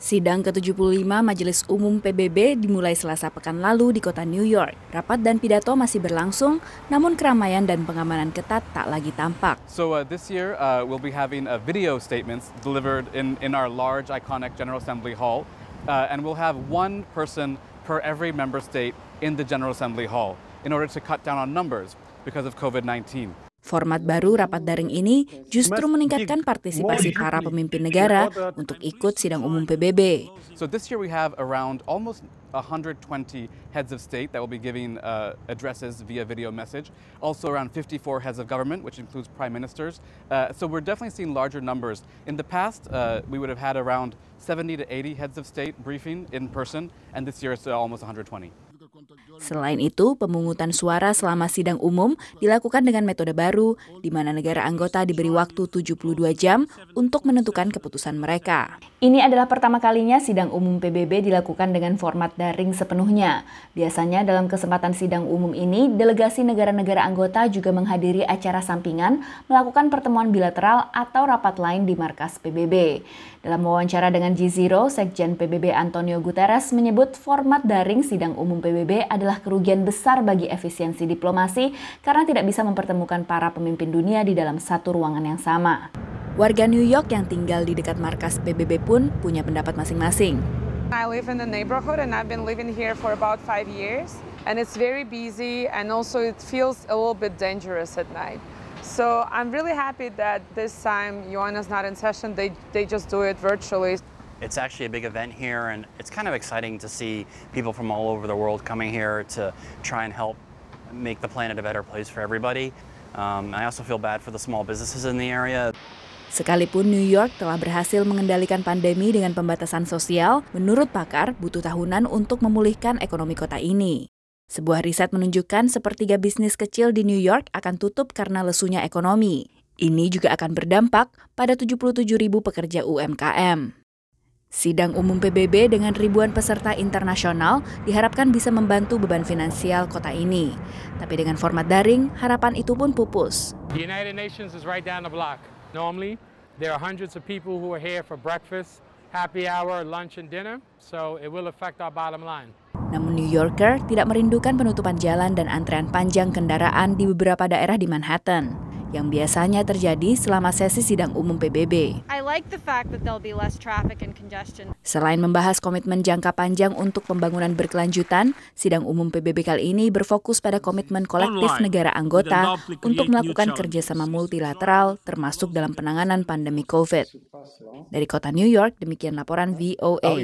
Sidang ke-75 Majelis Umum PBB dimulai selasa pekan lalu di kota New York. Rapat dan pidato masih berlangsung, namun keramaian dan pengamanan ketat tak lagi tampak. So uh, this year uh, we'll be having a uh, video statements delivered in, in our large iconic General Assembly Hall. Uh, and we'll have one person per every member state in the General Assembly Hall in order to cut down on numbers because of COVID-19. Format baru rapat daring ini justru meningkatkan partisipasi para pemimpin negara untuk ikut sidang umum PBB. So this year we have around almost 120 heads of state that will be giving uh, addresses via video message. Also around 54 heads of government, which includes prime ministers. Uh, so we're definitely seeing larger numbers. In the past, uh, we would have had around 70 to 80 heads of state briefing in person, and this year it's almost 120. Selain itu, pemungutan suara selama sidang umum dilakukan dengan metode baru, di mana negara anggota diberi waktu 72 jam untuk menentukan keputusan mereka. Ini adalah pertama kalinya sidang umum PBB dilakukan dengan format daring sepenuhnya. Biasanya dalam kesempatan sidang umum ini, delegasi negara-negara anggota juga menghadiri acara sampingan, melakukan pertemuan bilateral atau rapat lain di markas PBB. Dalam wawancara dengan G Zero, Sekjen PBB Antonio Guterres menyebut format daring sidang umum PBB adalah adalah kerugian besar bagi efisiensi diplomasi karena tidak bisa mempertemukan para pemimpin dunia di dalam satu ruangan yang sama. Warga New York yang tinggal di dekat markas PBB pun punya pendapat masing-masing. I live in the neighborhood and I've been living here for about five years and it's very busy and also it feels a little bit dangerous at night. So I'm really happy that this time UN is not in session, they, they just do it virtually. It's actually a big event here, and it's kind of exciting to see people from all over the world coming here to try and help make the planet a better place for everybody. Um, I also feel bad for the small businesses in the area. Sekalipun New York telah berhasil mengendalikan pandemi dengan pembatasan sosial, menurut pakar butuh tahunan untuk memulihkan ekonomi kota ini. Sebuah riset menunjukkan sepertiga bisnis kecil di New York akan tutup karena lesunya ekonomi. Ini juga akan berdampak pada 77 ribu pekerja UMKM. Sidang umum PBB dengan ribuan peserta internasional diharapkan bisa membantu beban finansial kota ini. Tapi dengan format daring, harapan itu pun pupus. The United Nations is right down the block. Normally, there are hundreds of people who are here for breakfast, happy hour, lunch and dinner, so it will affect our bottom line. Namun New Yorker tidak merindukan penutupan jalan dan antrean panjang kendaraan di beberapa daerah di Manhattan yang biasanya terjadi selama sesi sidang umum PBB. Selain membahas komitmen jangka panjang untuk pembangunan berkelanjutan, sidang umum PBB kali ini berfokus pada komitmen kolektif negara anggota untuk melakukan kerjasama multilateral termasuk dalam penanganan pandemi COVID. Dari kota New York, demikian laporan VOA.